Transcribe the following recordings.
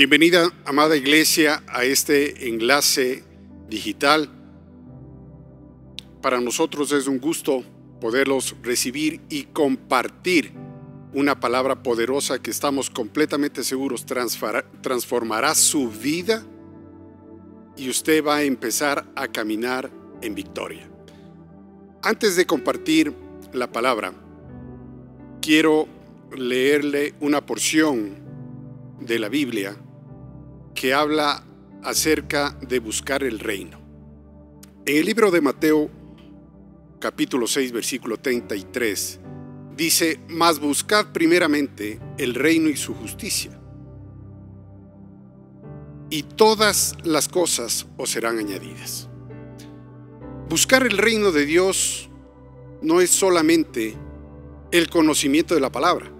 Bienvenida, amada iglesia, a este enlace digital. Para nosotros es un gusto poderlos recibir y compartir una palabra poderosa que estamos completamente seguros transformará su vida y usted va a empezar a caminar en victoria. Antes de compartir la palabra, quiero leerle una porción de la Biblia que habla acerca de buscar el reino. En el libro de Mateo, capítulo 6, versículo 33, dice, mas buscad primeramente el reino y su justicia, y todas las cosas os serán añadidas. Buscar el reino de Dios no es solamente el conocimiento de la palabra,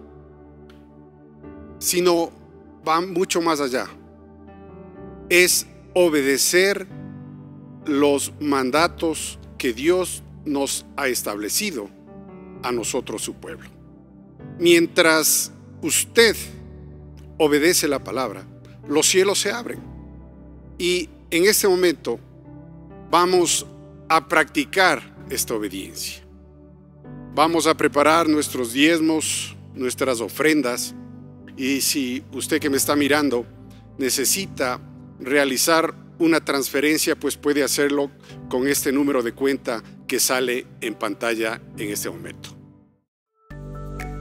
sino va mucho más allá es obedecer los mandatos que Dios nos ha establecido a nosotros su pueblo. Mientras usted obedece la palabra, los cielos se abren. Y en este momento vamos a practicar esta obediencia. Vamos a preparar nuestros diezmos, nuestras ofrendas. Y si usted que me está mirando necesita realizar una transferencia, pues puede hacerlo con este número de cuenta que sale en pantalla en este momento.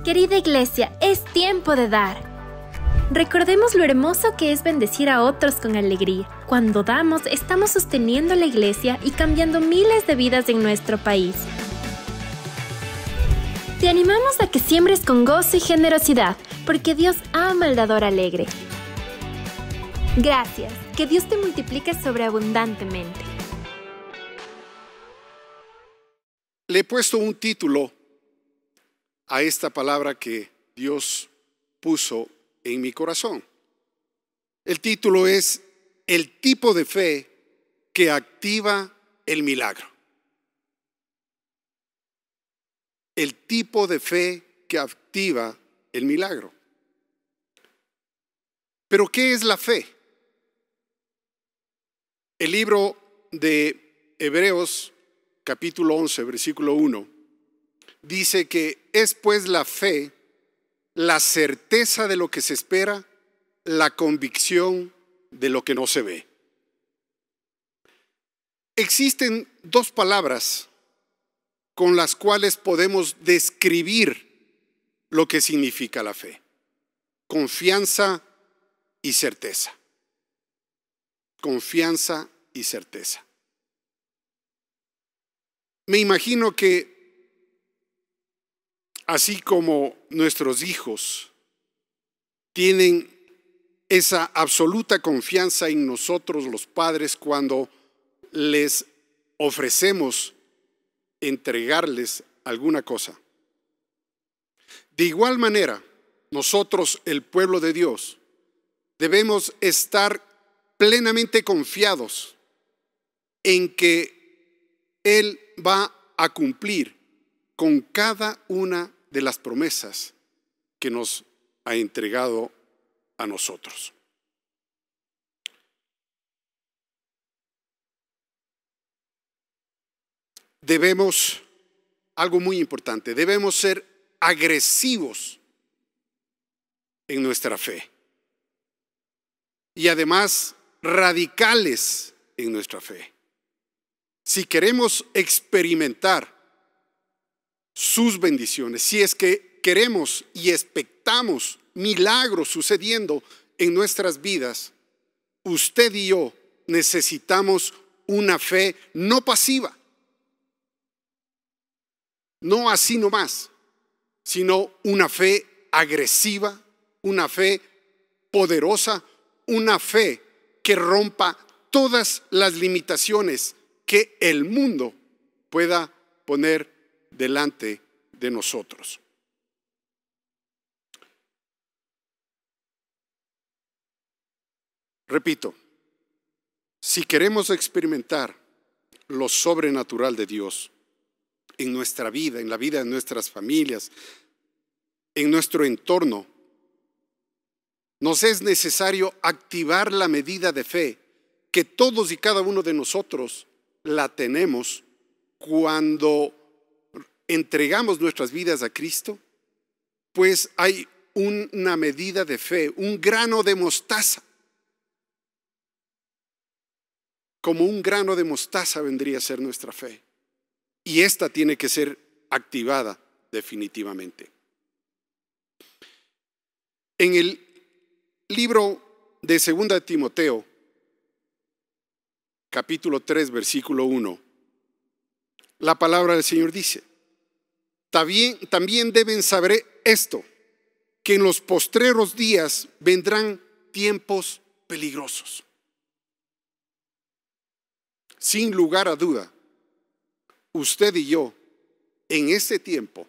Querida iglesia, es tiempo de dar. Recordemos lo hermoso que es bendecir a otros con alegría. Cuando damos, estamos sosteniendo la iglesia y cambiando miles de vidas en nuestro país. Te animamos a que siembres con gozo y generosidad, porque Dios ama al dador alegre. Gracias. Que Dios te multiplique sobreabundantemente. Le he puesto un título a esta palabra que Dios puso en mi corazón. El título es El tipo de fe que activa el milagro. El tipo de fe que activa el milagro. Pero ¿qué es la fe? El libro de Hebreos capítulo 11, versículo 1, dice que es pues la fe, la certeza de lo que se espera, la convicción de lo que no se ve. Existen dos palabras con las cuales podemos describir lo que significa la fe. Confianza y certeza confianza y certeza. Me imagino que así como nuestros hijos tienen esa absoluta confianza en nosotros los padres cuando les ofrecemos entregarles alguna cosa. De igual manera, nosotros, el pueblo de Dios, debemos estar plenamente confiados en que Él va a cumplir con cada una de las promesas que nos ha entregado a nosotros. Debemos, algo muy importante, debemos ser agresivos en nuestra fe. Y además radicales en nuestra fe. Si queremos experimentar sus bendiciones, si es que queremos y expectamos milagros sucediendo en nuestras vidas, usted y yo necesitamos una fe no pasiva, no así nomás, sino una fe agresiva, una fe poderosa, una fe que rompa todas las limitaciones que el mundo pueda poner delante de nosotros. Repito, si queremos experimentar lo sobrenatural de Dios en nuestra vida, en la vida de nuestras familias, en nuestro entorno, nos es necesario activar la medida de fe que todos y cada uno de nosotros la tenemos cuando entregamos nuestras vidas a Cristo, pues hay una medida de fe, un grano de mostaza. Como un grano de mostaza vendría a ser nuestra fe. Y esta tiene que ser activada definitivamente. En el libro de Segunda Timoteo, capítulo 3, versículo 1, la palabra del Señor dice, también, también deben saber esto, que en los postreros días vendrán tiempos peligrosos. Sin lugar a duda, usted y yo, en este tiempo,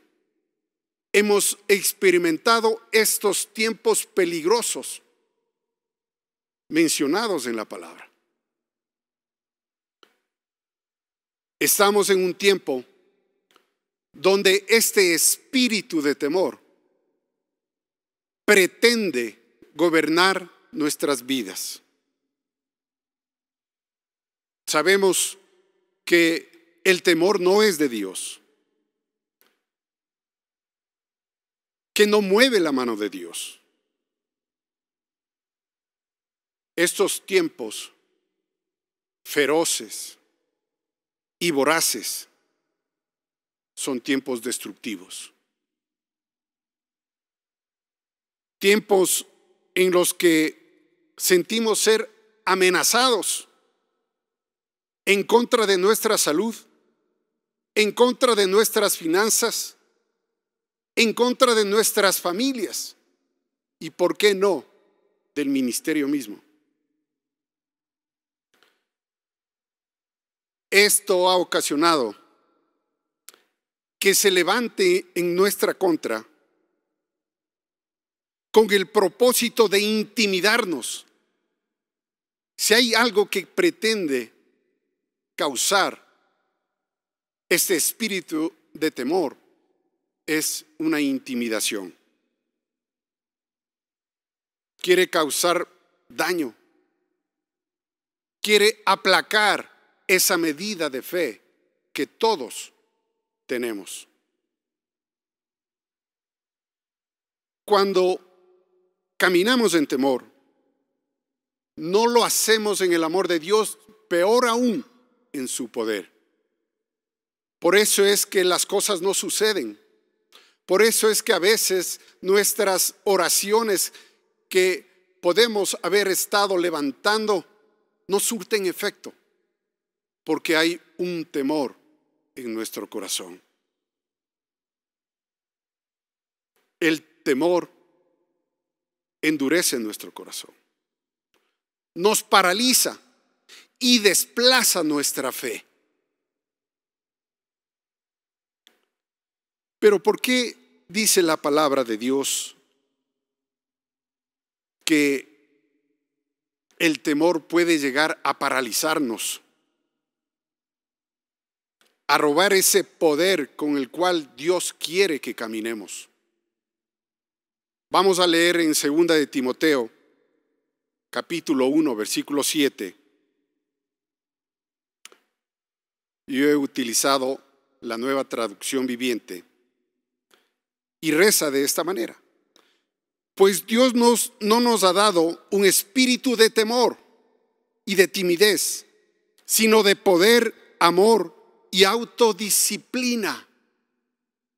hemos experimentado estos tiempos peligrosos mencionados en la palabra. Estamos en un tiempo donde este espíritu de temor pretende gobernar nuestras vidas. Sabemos que el temor no es de Dios, que no mueve la mano de Dios. estos tiempos feroces y voraces son tiempos destructivos. Tiempos en los que sentimos ser amenazados en contra de nuestra salud, en contra de nuestras finanzas, en contra de nuestras familias y, ¿por qué no?, del ministerio mismo. Esto ha ocasionado que se levante en nuestra contra con el propósito de intimidarnos. Si hay algo que pretende causar este espíritu de temor, es una intimidación. Quiere causar daño. Quiere aplacar esa medida de fe que todos tenemos. Cuando caminamos en temor, no lo hacemos en el amor de Dios, peor aún en su poder. Por eso es que las cosas no suceden. Por eso es que a veces nuestras oraciones que podemos haber estado levantando no surten efecto porque hay un temor en nuestro corazón. El temor endurece nuestro corazón, nos paraliza y desplaza nuestra fe. Pero ¿por qué dice la palabra de Dios que el temor puede llegar a paralizarnos? a robar ese poder con el cual Dios quiere que caminemos. Vamos a leer en Segunda de Timoteo, capítulo 1, versículo 7. Yo he utilizado la nueva traducción viviente y reza de esta manera. Pues Dios no nos ha dado un espíritu de temor y de timidez, sino de poder, amor y autodisciplina,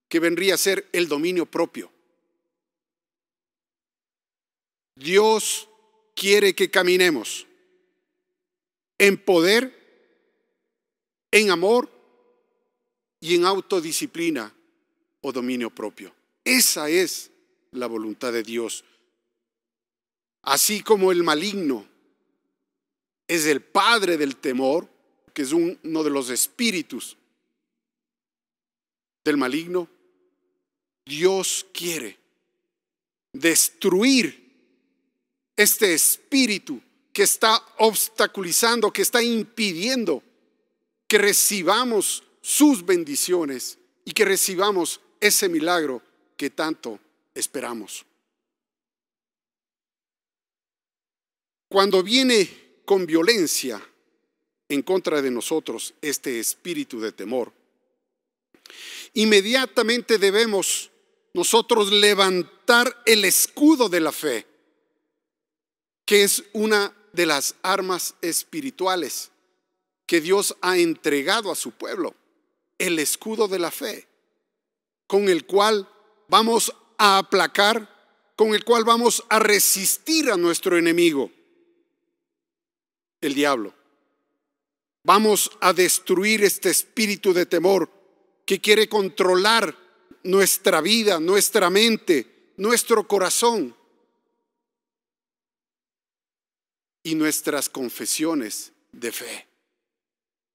que vendría a ser el dominio propio. Dios quiere que caminemos en poder, en amor y en autodisciplina o dominio propio. Esa es la voluntad de Dios. Así como el maligno es el padre del temor, que es uno de los espíritus del maligno, Dios quiere destruir este espíritu que está obstaculizando, que está impidiendo que recibamos sus bendiciones y que recibamos ese milagro que tanto esperamos. Cuando viene con violencia, en contra de nosotros este espíritu de temor, inmediatamente debemos nosotros levantar el escudo de la fe, que es una de las armas espirituales que Dios ha entregado a su pueblo, el escudo de la fe, con el cual vamos a aplacar, con el cual vamos a resistir a nuestro enemigo, el diablo. Vamos a destruir este espíritu de temor que quiere controlar nuestra vida, nuestra mente, nuestro corazón y nuestras confesiones de fe.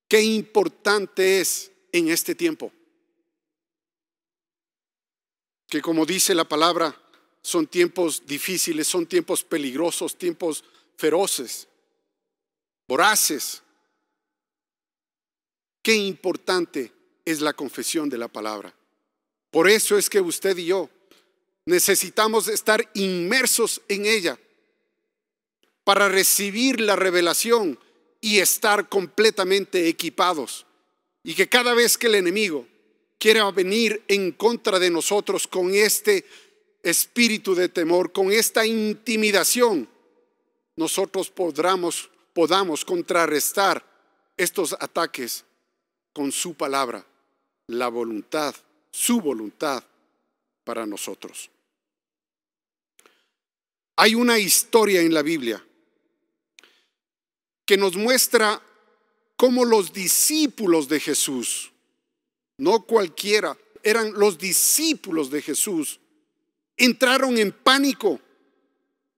Qué importante es en este tiempo que como dice la palabra, son tiempos difíciles, son tiempos peligrosos, tiempos feroces, voraces, qué importante es la confesión de la palabra. Por eso es que usted y yo necesitamos estar inmersos en ella para recibir la revelación y estar completamente equipados. Y que cada vez que el enemigo quiera venir en contra de nosotros con este espíritu de temor, con esta intimidación, nosotros podamos, podamos contrarrestar estos ataques con su palabra, la voluntad, su voluntad para nosotros. Hay una historia en la Biblia que nos muestra cómo los discípulos de Jesús, no cualquiera, eran los discípulos de Jesús, entraron en pánico,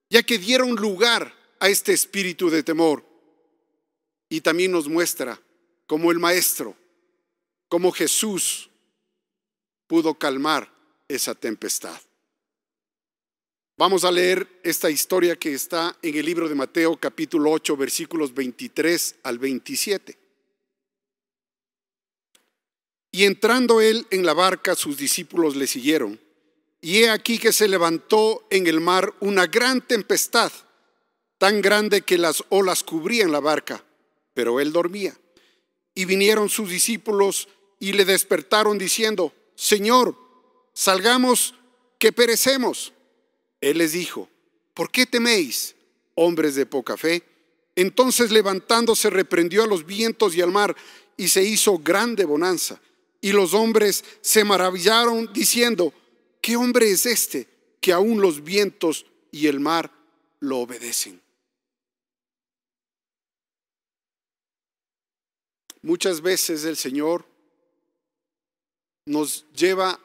ya que dieron lugar a este espíritu de temor. Y también nos muestra cómo el Maestro cómo Jesús pudo calmar esa tempestad. Vamos a leer esta historia que está en el libro de Mateo capítulo 8 versículos 23 al 27. Y entrando él en la barca, sus discípulos le siguieron. Y he aquí que se levantó en el mar una gran tempestad, tan grande que las olas cubrían la barca, pero él dormía. Y vinieron sus discípulos y le despertaron diciendo, Señor, salgamos que perecemos. Él les dijo, ¿por qué teméis, hombres de poca fe? Entonces levantándose reprendió a los vientos y al mar y se hizo grande bonanza. Y los hombres se maravillaron diciendo, ¿qué hombre es este que aún los vientos y el mar lo obedecen? Muchas veces el Señor nos lleva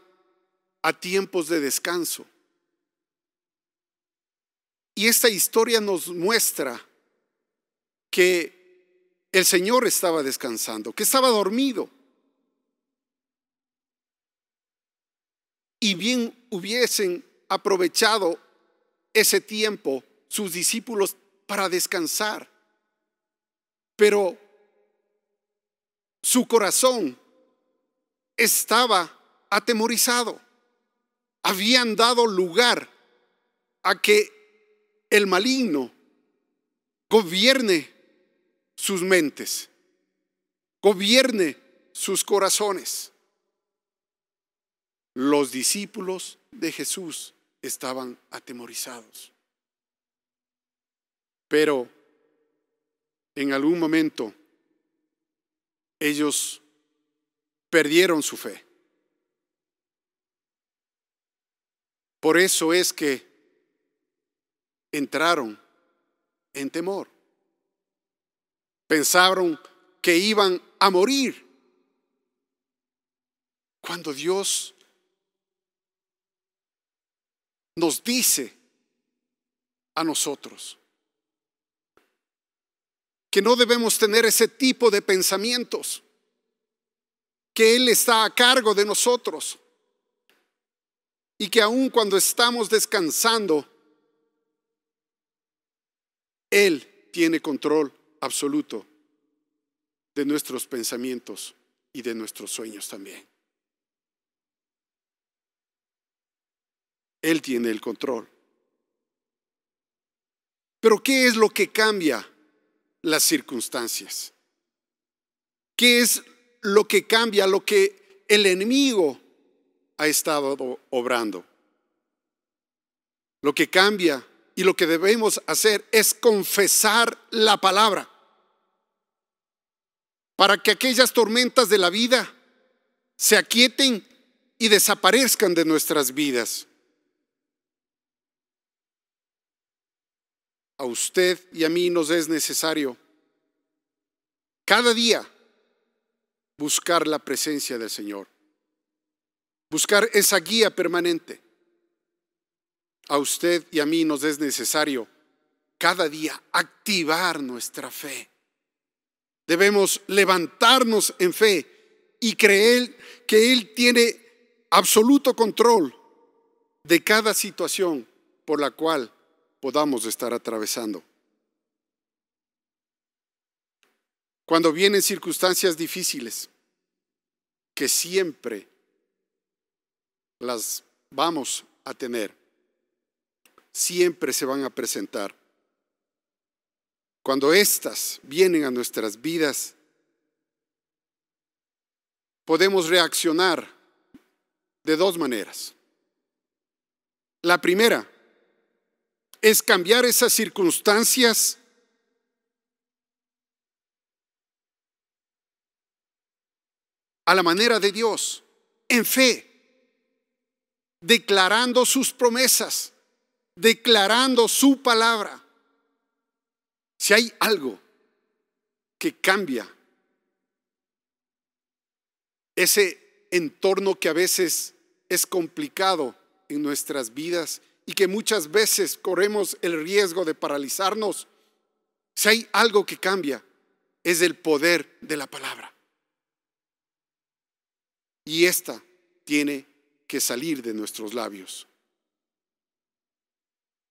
a tiempos de descanso. Y esta historia nos muestra que el Señor estaba descansando, que estaba dormido. Y bien hubiesen aprovechado ese tiempo sus discípulos para descansar. Pero su corazón estaba atemorizado. Habían dado lugar a que el maligno gobierne sus mentes, gobierne sus corazones. Los discípulos de Jesús estaban atemorizados. Pero en algún momento ellos perdieron su fe. Por eso es que entraron en temor. Pensaron que iban a morir cuando Dios nos dice a nosotros que no debemos tener ese tipo de pensamientos que Él está a cargo de nosotros y que aun cuando estamos descansando, Él tiene control absoluto de nuestros pensamientos y de nuestros sueños también. Él tiene el control. Pero ¿qué es lo que cambia las circunstancias? ¿Qué es lo que cambia, lo que el enemigo ha estado obrando. Lo que cambia y lo que debemos hacer es confesar la palabra para que aquellas tormentas de la vida se aquieten y desaparezcan de nuestras vidas. A usted y a mí nos es necesario cada día buscar la presencia del Señor, buscar esa guía permanente. A usted y a mí nos es necesario cada día activar nuestra fe. Debemos levantarnos en fe y creer que Él tiene absoluto control de cada situación por la cual podamos estar atravesando. cuando vienen circunstancias difíciles, que siempre las vamos a tener, siempre se van a presentar. Cuando éstas vienen a nuestras vidas, podemos reaccionar de dos maneras. La primera es cambiar esas circunstancias a la manera de Dios, en fe, declarando sus promesas, declarando su palabra. Si hay algo que cambia ese entorno que a veces es complicado en nuestras vidas y que muchas veces corremos el riesgo de paralizarnos, si hay algo que cambia, es el poder de la palabra. Y esta tiene que salir de nuestros labios.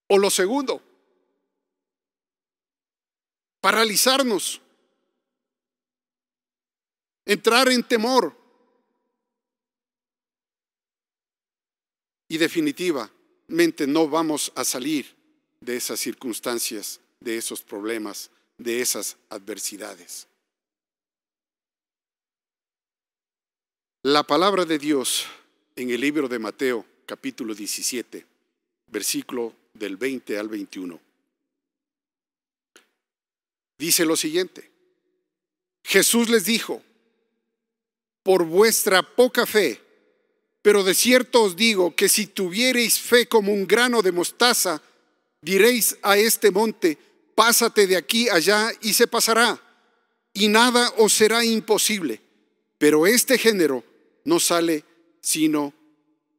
O lo segundo, paralizarnos, entrar en temor y definitivamente no vamos a salir de esas circunstancias, de esos problemas, de esas adversidades. La palabra de Dios en el libro de Mateo, capítulo 17, versículo del 20 al 21, dice lo siguiente. Jesús les dijo, por vuestra poca fe, pero de cierto os digo que si tuviereis fe como un grano de mostaza, diréis a este monte, pásate de aquí allá y se pasará, y nada os será imposible. Pero este género no sale sino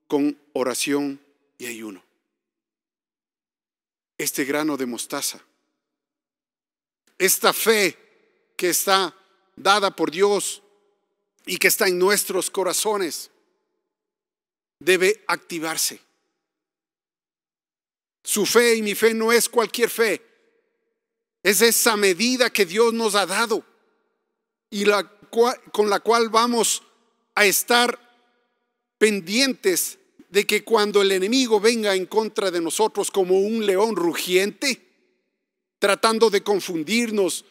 con oración y ayuno. Este grano de mostaza, esta fe que está dada por Dios y que está en nuestros corazones, debe activarse. Su fe y mi fe no es cualquier fe, es esa medida que Dios nos ha dado y con la cual vamos a estar pendientes de que cuando el enemigo venga en contra de nosotros como un león rugiente, tratando de confundirnos,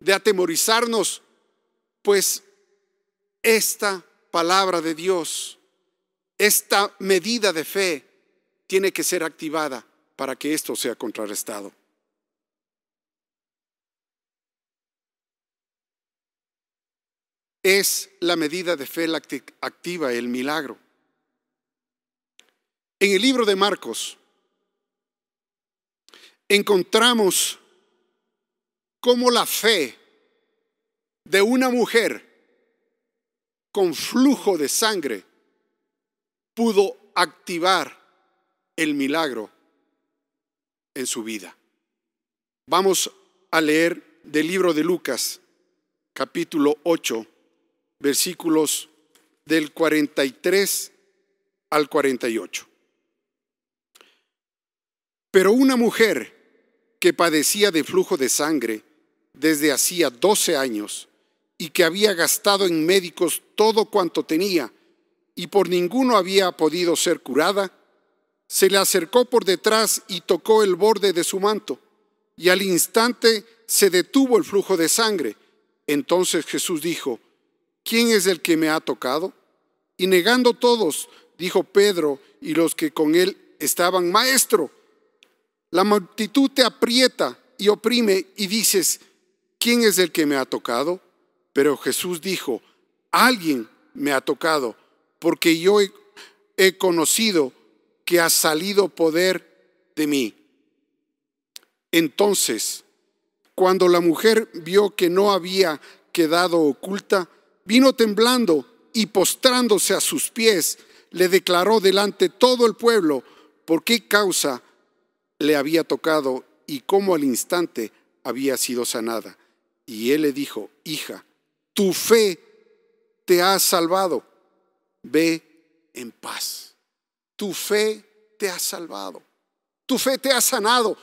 de atemorizarnos, pues esta palabra de Dios, esta medida de fe, tiene que ser activada para que esto sea contrarrestado. es la medida de fe la que activa el milagro. En el libro de Marcos encontramos cómo la fe de una mujer con flujo de sangre pudo activar el milagro en su vida. Vamos a leer del libro de Lucas, capítulo 8, versículos del 43 al 48. Pero una mujer que padecía de flujo de sangre desde hacía 12 años y que había gastado en médicos todo cuanto tenía y por ninguno había podido ser curada, se le acercó por detrás y tocó el borde de su manto y al instante se detuvo el flujo de sangre. Entonces Jesús dijo, ¿quién es el que me ha tocado? Y negando todos, dijo Pedro y los que con él estaban, Maestro, la multitud te aprieta y oprime y dices, ¿quién es el que me ha tocado? Pero Jesús dijo, alguien me ha tocado, porque yo he, he conocido que ha salido poder de mí. Entonces, cuando la mujer vio que no había quedado oculta, vino temblando y postrándose a sus pies, le declaró delante todo el pueblo por qué causa le había tocado y cómo al instante había sido sanada. Y él le dijo, hija, tu fe te ha salvado, ve en paz. Tu fe te ha salvado, tu fe te ha sanado.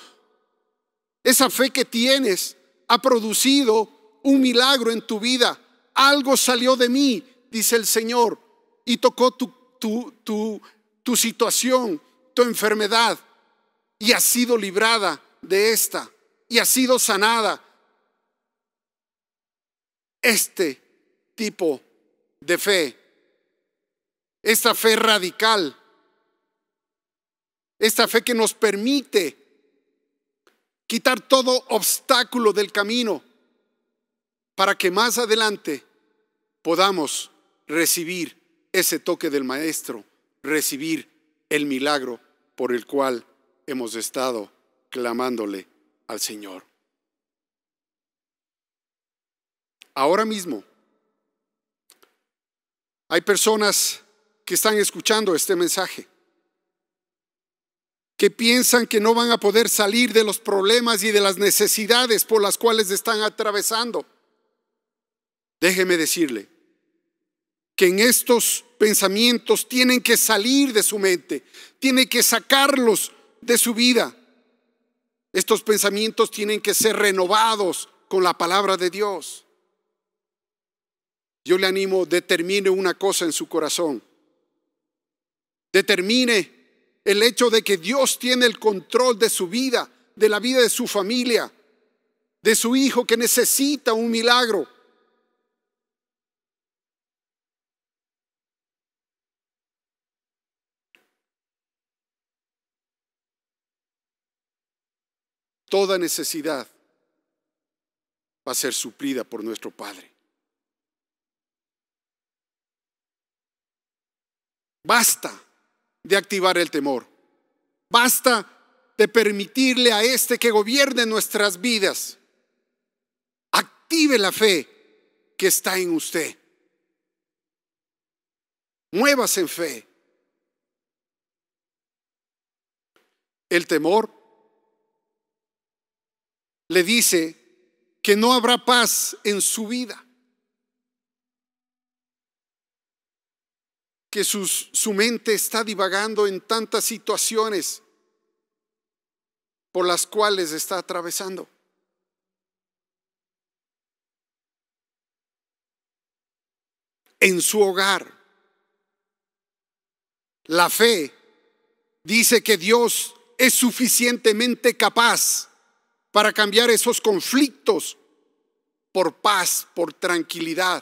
Esa fe que tienes ha producido un milagro en tu vida algo salió de mí, dice el Señor, y tocó tu, situación, tu enfermedad, y has sido librada de esta, y has sido sanada. Este tipo de fe, esta fe radical, esta fe que nos permite quitar todo obstáculo del camino para que más adelante podamos recibir ese toque del Maestro, recibir el milagro por el cual hemos estado clamándole al Señor. Ahora mismo hay personas que están escuchando este mensaje, que piensan que no van a poder salir de los problemas y de las necesidades por las cuales están atravesando Déjeme decirle que en estos pensamientos tienen que salir de su mente, tiene que sacarlos de su vida. Estos pensamientos tienen que ser renovados con la palabra de Dios. Yo le animo, determine una cosa en su corazón. Determine el hecho de que Dios tiene el control de su vida, de la vida de su familia, de su hijo que necesita un milagro toda necesidad va a ser suplida por nuestro Padre. Basta de activar el temor. Basta de permitirle a este que gobierne nuestras vidas. Active la fe que está en usted. Muevas en fe. El temor le dice que no habrá paz en su vida, que su mente está divagando en tantas situaciones por las cuales está atravesando. En su hogar, la fe dice que Dios es suficientemente capaz para cambiar esos conflictos por paz, por tranquilidad,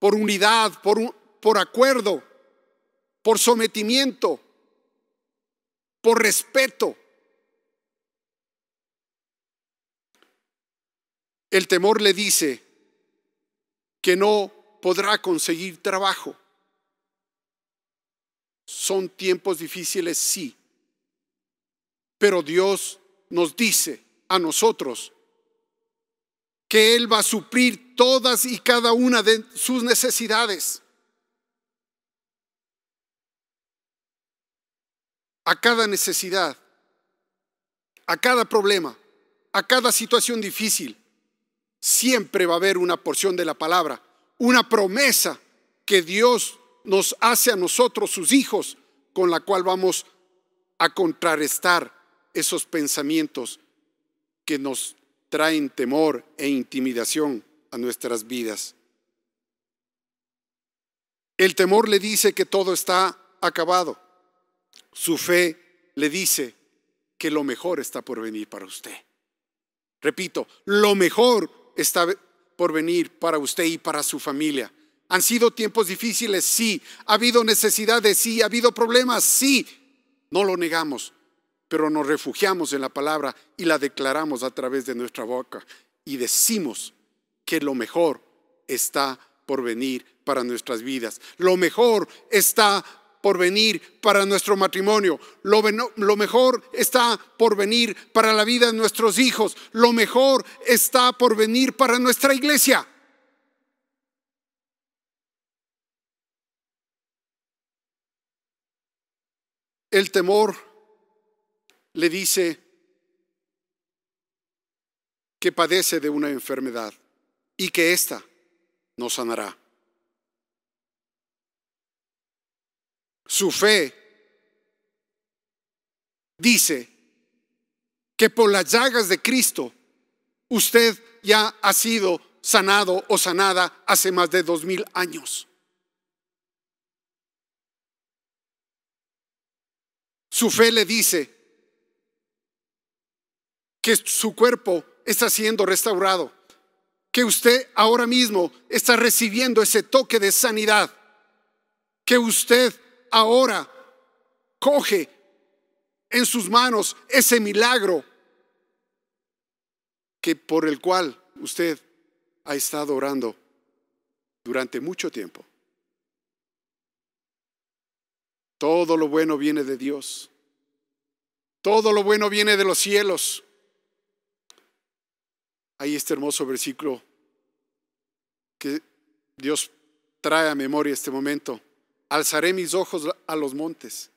por unidad, por, por acuerdo, por sometimiento, por respeto. El temor le dice que no podrá conseguir trabajo. Son tiempos difíciles, sí, pero Dios nos dice a nosotros que Él va a suplir todas y cada una de sus necesidades. A cada necesidad, a cada problema, a cada situación difícil, siempre va a haber una porción de la palabra, una promesa que Dios nos hace a nosotros, sus hijos, con la cual vamos a contrarrestar esos pensamientos que nos traen temor e intimidación a nuestras vidas. El temor le dice que todo está acabado. Su fe le dice que lo mejor está por venir para usted. Repito, lo mejor está por venir para usted y para su familia. ¿Han sido tiempos difíciles? Sí. ¿Ha habido necesidades? Sí. ¿Ha habido problemas? Sí. No lo negamos pero nos refugiamos en la palabra y la declaramos a través de nuestra boca y decimos que lo mejor está por venir para nuestras vidas. Lo mejor está por venir para nuestro matrimonio. Lo, mejor está por venir para la vida de nuestros hijos. Lo mejor está por venir para nuestra iglesia. El temor le dice que padece de una enfermedad y que ésta no sanará. Su fe dice que por las llagas de Cristo usted ya ha sido sanado o sanada hace más de dos mil años. Su fe le dice que su cuerpo está siendo restaurado, que usted ahora mismo está recibiendo ese toque de sanidad, que usted ahora coge en sus manos ese milagro que por el cual usted ha estado orando durante mucho tiempo. Todo lo bueno viene de Dios. Todo lo bueno viene de los cielos. Hay este hermoso versículo que Dios trae a memoria este momento. Alzaré mis ojos a los montes.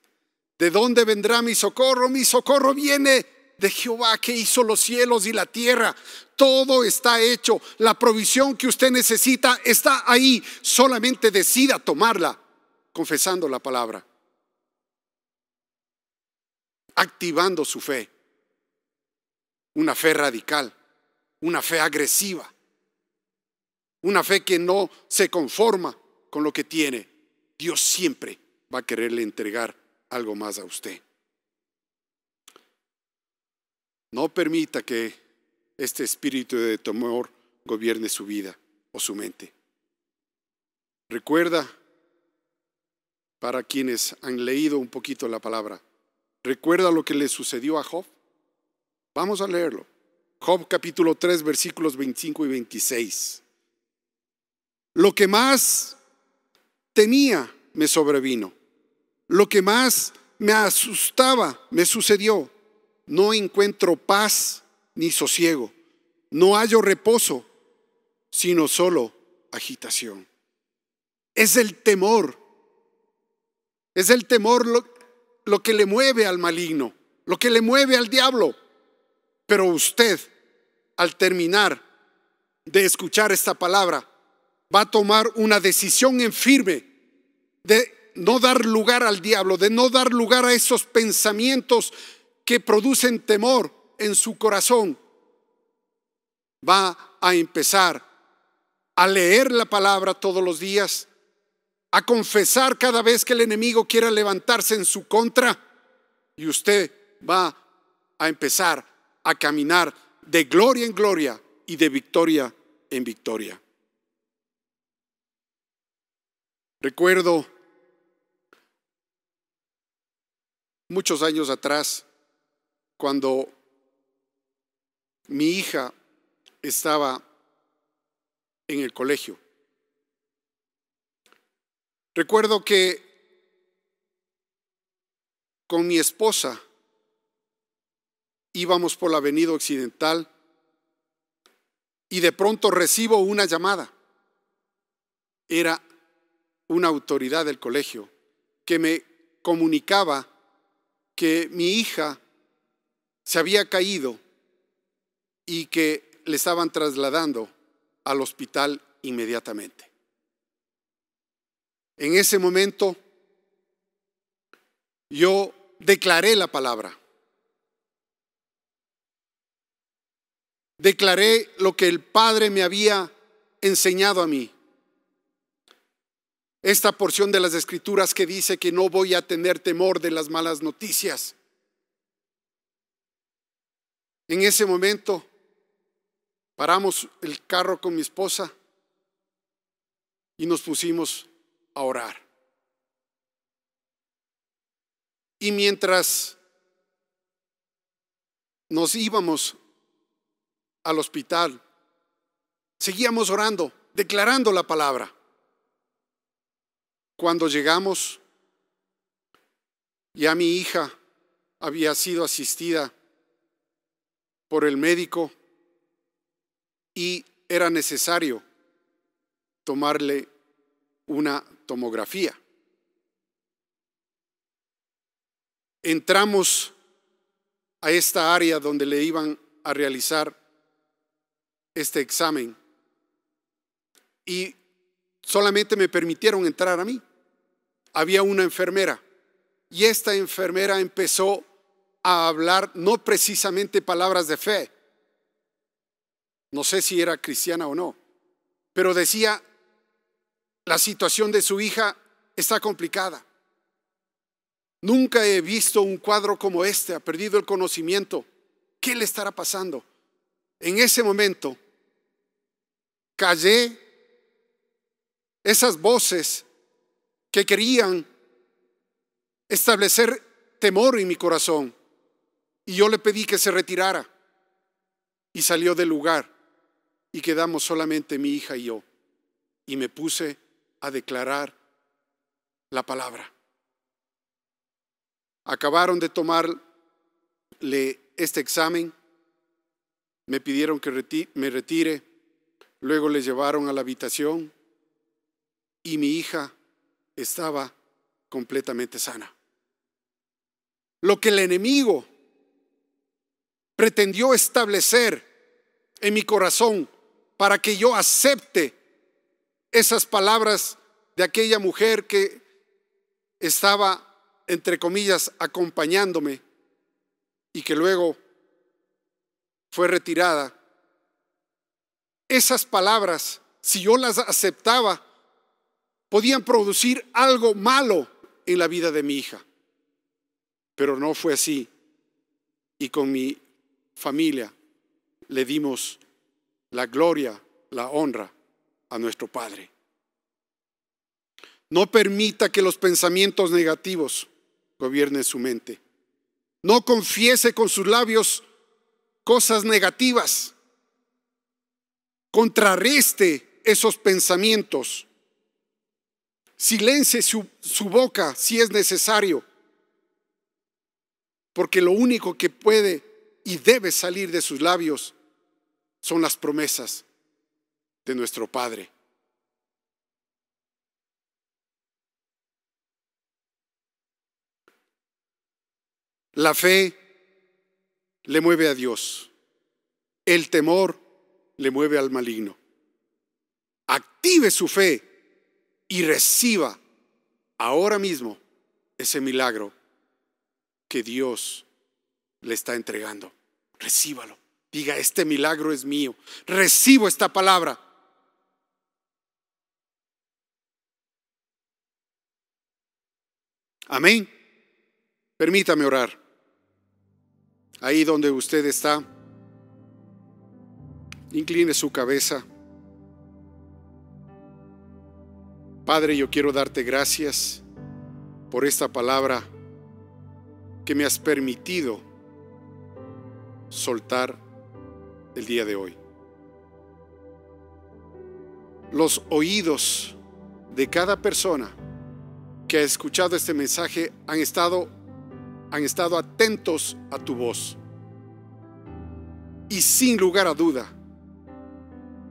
¿De dónde vendrá mi socorro? Mi socorro viene de Jehová que hizo los cielos y la tierra. Todo está hecho. La provisión que usted necesita está ahí. Solamente decida tomarla confesando la palabra, activando su fe. Una fe radical una fe agresiva, una fe que no se conforma con lo que tiene, Dios siempre va a quererle entregar algo más a usted. No permita que este espíritu de temor gobierne su vida o su mente. Recuerda, para quienes han leído un poquito la palabra, recuerda lo que le sucedió a Job. Vamos a leerlo. Job capítulo 3 versículos 25 y 26. Lo que más temía me sobrevino. Lo que más me asustaba me sucedió. No encuentro paz ni sosiego. No hallo reposo, sino solo agitación. Es el temor. Es el temor lo que le mueve al maligno, lo que le mueve al diablo. Pero usted al terminar de escuchar esta palabra, va a tomar una decisión en firme de no dar lugar al diablo, de no dar lugar a esos pensamientos que producen temor en su corazón. Va a empezar a leer la palabra todos los días, a confesar cada vez que el enemigo quiera levantarse en su contra y usted va a empezar a caminar de gloria en gloria y de victoria en victoria. Recuerdo muchos años atrás, cuando mi hija estaba en el colegio. Recuerdo que con mi esposa íbamos por la avenida occidental y de pronto recibo una llamada. Era una autoridad del colegio que me comunicaba que mi hija se había caído y que le estaban trasladando al hospital inmediatamente. En ese momento yo declaré la palabra declaré lo que el Padre me había enseñado a mí. Esta porción de las escrituras que dice que no voy a tener temor de las malas noticias. En ese momento paramos el carro con mi esposa y nos pusimos a orar. Y mientras nos íbamos al hospital. Seguíamos orando, declarando la palabra. Cuando llegamos, ya mi hija había sido asistida por el médico y era necesario tomarle una tomografía. Entramos a esta área donde le iban a realizar este examen y solamente me permitieron entrar a mí. Había una enfermera y esta enfermera empezó a hablar no precisamente palabras de fe. No sé si era cristiana o no, pero decía, la situación de su hija está complicada. Nunca he visto un cuadro como este, ha perdido el conocimiento. ¿Qué le estará pasando? En ese momento Callé esas voces que querían establecer temor en mi corazón. Y yo le pedí que se retirara. Y salió del lugar. Y quedamos solamente mi hija y yo. Y me puse a declarar la palabra. Acabaron de tomarle este examen. Me pidieron que me retire Luego le llevaron a la habitación y mi hija estaba completamente sana. Lo que el enemigo pretendió establecer en mi corazón para que yo acepte esas palabras de aquella mujer que estaba, entre comillas, acompañándome y que luego fue retirada esas palabras, si yo las aceptaba, podían producir algo malo en la vida de mi hija. Pero no fue así. Y con mi familia le dimos la gloria, la honra a nuestro Padre. No permita que los pensamientos negativos gobiernen su mente. No confiese con sus labios cosas negativas contrarreste esos pensamientos. Silencie su, su, boca si es necesario, porque lo único que puede y debe salir de sus labios son las promesas de nuestro Padre. La fe le mueve a Dios. El temor le mueve al maligno. Active su fe y reciba ahora mismo ese milagro que Dios le está entregando. Recíbalo. Diga, este milagro es mío. Recibo esta palabra. Amén. Permítame orar. Ahí donde usted está. Incline su cabeza. Padre, yo quiero darte gracias por esta palabra que me has permitido soltar el día de hoy. Los oídos de cada persona que ha escuchado este mensaje han estado, han estado atentos a tu voz. Y sin lugar a duda,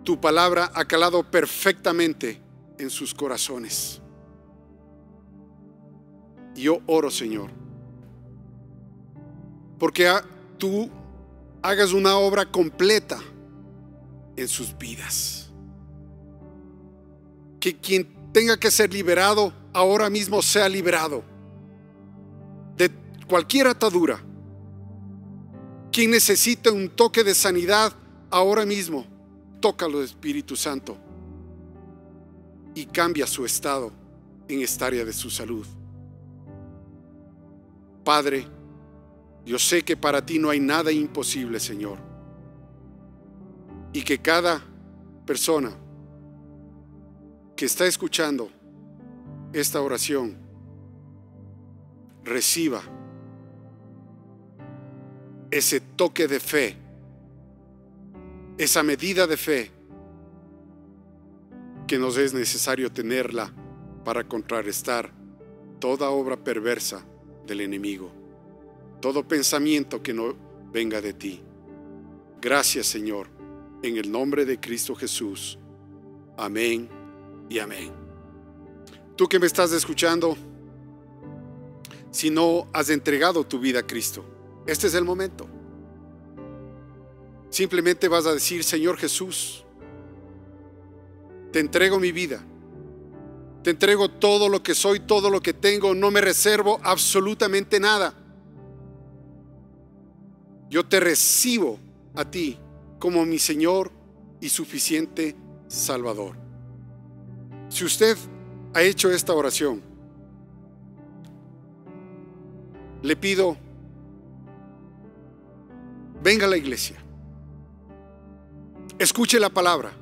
tu palabra ha calado perfectamente en sus corazones. Yo oro, Señor, porque tú hagas una obra completa en sus vidas. Que quien tenga que ser liberado ahora mismo sea liberado de cualquier atadura. Quien necesite un toque de sanidad ahora mismo Tócalo, Espíritu Santo, y cambia su estado en esta área de su salud. Padre, yo sé que para ti no hay nada imposible, Señor, y que cada persona que está escuchando esta oración reciba ese toque de fe esa medida de fe que nos es necesario tenerla para contrarrestar toda obra perversa del enemigo, todo pensamiento que no venga de ti. Gracias Señor, en el nombre de Cristo Jesús. Amén y amén. Tú que me estás escuchando, si no has entregado tu vida a Cristo, este es el momento. Simplemente vas a decir, Señor Jesús, te entrego mi vida, te entrego todo lo que soy, todo lo que tengo, no me reservo absolutamente nada. Yo te recibo a ti como mi Señor y suficiente Salvador. Si usted ha hecho esta oración, le pido, venga a la iglesia. Escuche la palabra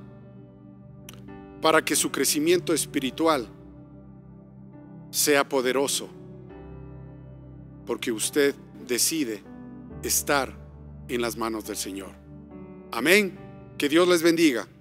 para que su crecimiento espiritual sea poderoso, porque usted decide estar en las manos del Señor. Amén. Que Dios les bendiga.